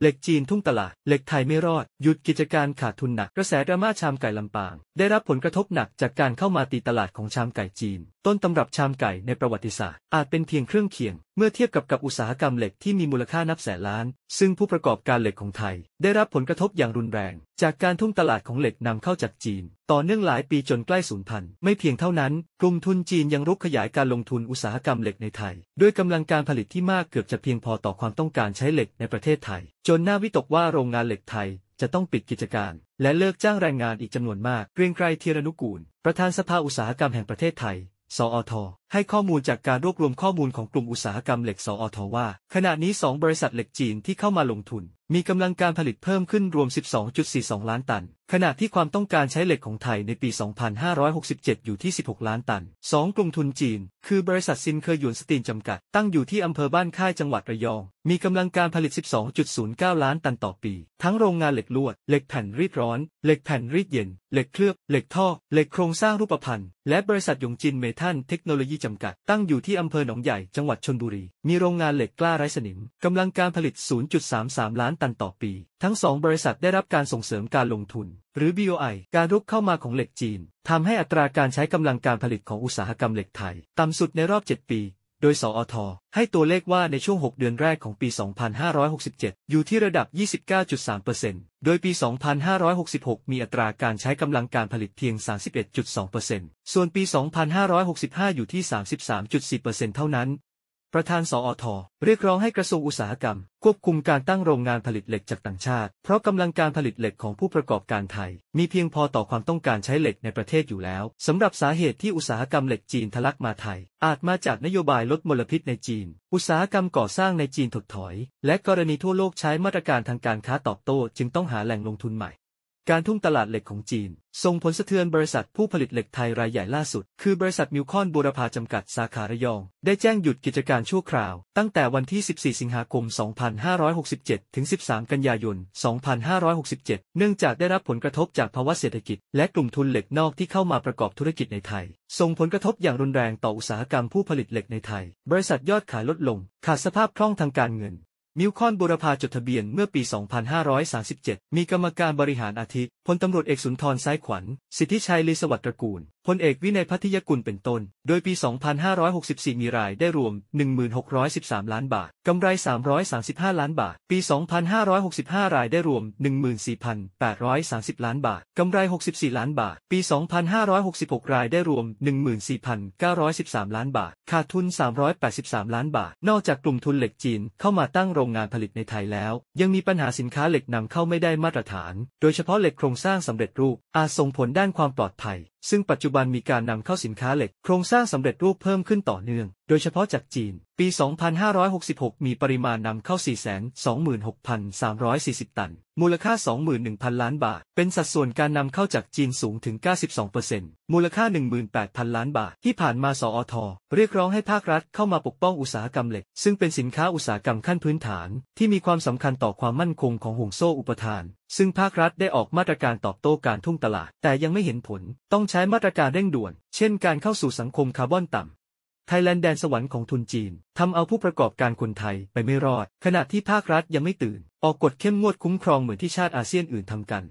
เหล็กจีนทุ่งตลาด เหล็กไทยไม่รอด หยุดกิจการขาดทุนหนัก กระแสดราม่าชามไก่ลำปาง ได้รับผลกระทบหนักจากการเข้ามาตีตลาดของชามไก่จีน ต้นตำรับชามไก่ในประวัติศาสตร์อาจเป็นเพียงเครื่องเคียงเมื่อเทียบกับกับอุตสาหกรรมเหล็กที่มีมูลค่านับแสนล้าน ซึ่งผู้ประกอบการเหล็กของไทย ได้รับผลกระทบอย่างรุนแรง จากการทุ่มตลาดของเหล็กนำเข้าจากจีน ต่อเนื่องหลายปีจนใกล้สูญพันธุ์ไม่เพียงเท่านั้นกลุ่มทุนจีนยังรุกขยายการลงทุนอุตสาหกรรมเหล็กในไทย ด้วยกำลังการผลิตที่มากเกือบจะเพียงพอต่อความต้องการใช้เหล็กในประเทศไทย จนน่าวิตกว่าโรงงานเหล็กไทยจะต้องปิดกิจการ และเลิกจ้างแรงงานอีกจำนวนมากเกรียงไกรเทียรนุกูล ประธานสภาอุตสาหกรรมแห่งประเทศไทยสอทให้ข้อมูลจากการรวบรวมข้อมูลของกลุ่มอุตสาหกรรมเหล็กสออทว่า ขณะนี้ 2 บริษัทเหล็กจีนที่เข้ามาลงทุน มีกำลังการผลิตเพิ่มขึ้นรวม 12.42 ล้านตัน ขณะที่ความต้องการใช้เหล็กของไทยในปี 2567 อยู่ที่ 16 ล้านตัน 2 กลุ่มทุนจีนคือบริษัทซินเคยหยวนสตีนจำกัดตั้งอยู่ที่อำเภอบ้านค่ายจังหวัดระยองมีกำลังการผลิต 12.09 ล้านตันต่อปี ทั้งโรงงานเหล็กลวดเหล็กแผ่นรีดร้อนเหล็กแผ่นรีดเย็น เหล็กเคลือบเหล็กท่อเหล็กโครงสร้างรูปพรรณและบริษัทหยงจินเมทัลเทคโนโลยียีจำกัดตั้งอยู่ที่อำเภอหนองใหญ่ จังหวัดชนบุรี มีโรงงานเหล็กกล้าไร้สนิมกำลังการผลิต 0.33 ล้านตันต่อปี ทั้งสองบริษัทได้รับการส่งเสริมการลงทุน หรือ BOI การรุกเข้ามาของเหล็กจีนทำให้อัตราการใช้กำลังการผลิตของอุตสาหกรรมเหล็กไทย ต่ำสุดในรอบ 7 ปีโดยสออทอให้ตัวเลขว่าในช่วง 6 เดือนแรกของปี 2567 อยู่ที่ระดับ 29.3%โดยปี 2566 มีอัตราการใช้กำลังการผลิตเพียง 31.2%ส่วนปี 2565 อยู่ที่ 33.4%เท่านั้นประธานสอท เรียกร้องให้กระทรวงอุตสาหกรรม ควบคุมการตั้งโรงงานผลิตเหล็กจากต่างชาติ เพราะกำลังการผลิตเหล็กของผู้ประกอบการไทยมีเพียงพอต่อความต้องการใช้เหล็กในประเทศอยู่แล้วสำหรับสาเหตุที่อุตสาหกรรมเหล็กจีนทะลักมาไทย อาจมาจากนโยบายลดมลพิษในจีน อุตสาหกรรมก่อสร้างในจีนถดถอยและกรณีทั่วโลกใช้มาตรการทางการค้าตอบโต้ จึงต้องหาแหล่งลงทุนใหม่การทุ่งตลาดเหล็กของจีน ส่งผลสะเทือนบริษัทผู้ผลิตเหล็กไทยรายใหญ่ล่าสุด คือบริษัทมิวคอนบูรพาจำกัดสาขาระยอง ได้แจ้งหยุดกิจการชั่วคราว ตั้งแต่วันที่ 14 สิงหาคม 2567 ถึง 13 กันยายน 2567 เนื่องจากได้รับผลกระทบจากภาวะเศรษฐกิจและกลุ่มทุนเหล็กนอกที่เข้ามาประกอบธุรกิจในไทย ส่งผลกระทบอย่างรุนแรงต่ออุตสาหกรรมผู้ผลิตเหล็กในไทย บริษัทยอดขายลดลงขาดสภาพคล่องทางการเงินมิวคอนบุรพาจดทะเบียนเมื่อปี 2537 มีกรรมการบริหารอาทิพลตำรวจเอกสุนทรซ้ายขวัญ สิทธิชัยลีสวัสดิ์ตระกูลพลเอกวินัยพัทยกุลเป็นต้น โดยปี 2564 มีรายได้รวม 1613 ล้านบาท กำไร 335 ล้านบาท ปี 2565 รายได้รวม 14,830 ล้านบาท กำไร 64 ล้านบาท ปี 2566รายได้รวม 14,913 ล้านบาท ขาดทุน 383 ล้านบาท นอกจากกลุ่มทุนเหล็กจีนเข้ามาตั้งโรงงานผลิตในไทยแล้ว ยังมีปัญหาสินค้าเหล็กนำเข้าไม่ได้มาตรฐาน โดยเฉพาะเหล็กโครงสร้างสำเร็จรูปอาจส่งผลด้านความปลอดภัยซึ่งปัจจุบันมีการนำเข้าสินค้าเหล็ก โครงสร้างสำเร็จรูปเพิ่มขึ้นต่อเนื่อง โดยเฉพาะจากจีน ปี 2566 มีปริมาณนำเข้า 426,340 ตันมูลค่า 21,000 ล้านบาท เป็นสัดส่วนการนำเข้าจากจีนสูงถึง 92%มูลค่า 18,000 ล้านบาท ที่ผ่านมาสอท เรียกร้องให้ภาครัฐเข้ามาปกป้องอุตสาหกรรมเหล็ก ซึ่งเป็นสินค้าอุตสาหกรรมขั้นพื้นฐาน ที่มีความสำคัญต่อความมั่นคงของห่วงโซ่อุปทาน ซึ่งภาครัฐได้ออกมาตรการตอบโต้การทุ่งตลาด แต่ยังไม่เห็นผล ต้องใช้มาตรการเร่งด่วน เช่น การเข้าสู่สังคมคาร์บอนต่ำไทยแลนด์แดนสวรรค์ของทุนจีนทำเอาผู้ประกอบการคนไทยไปไม่รอด ขณะที่ภาครัฐยังไม่ตื่น ออกกฎเข้มงวดคุ้มครองเหมือนที่ชาติอาเซียนอื่นทำกัน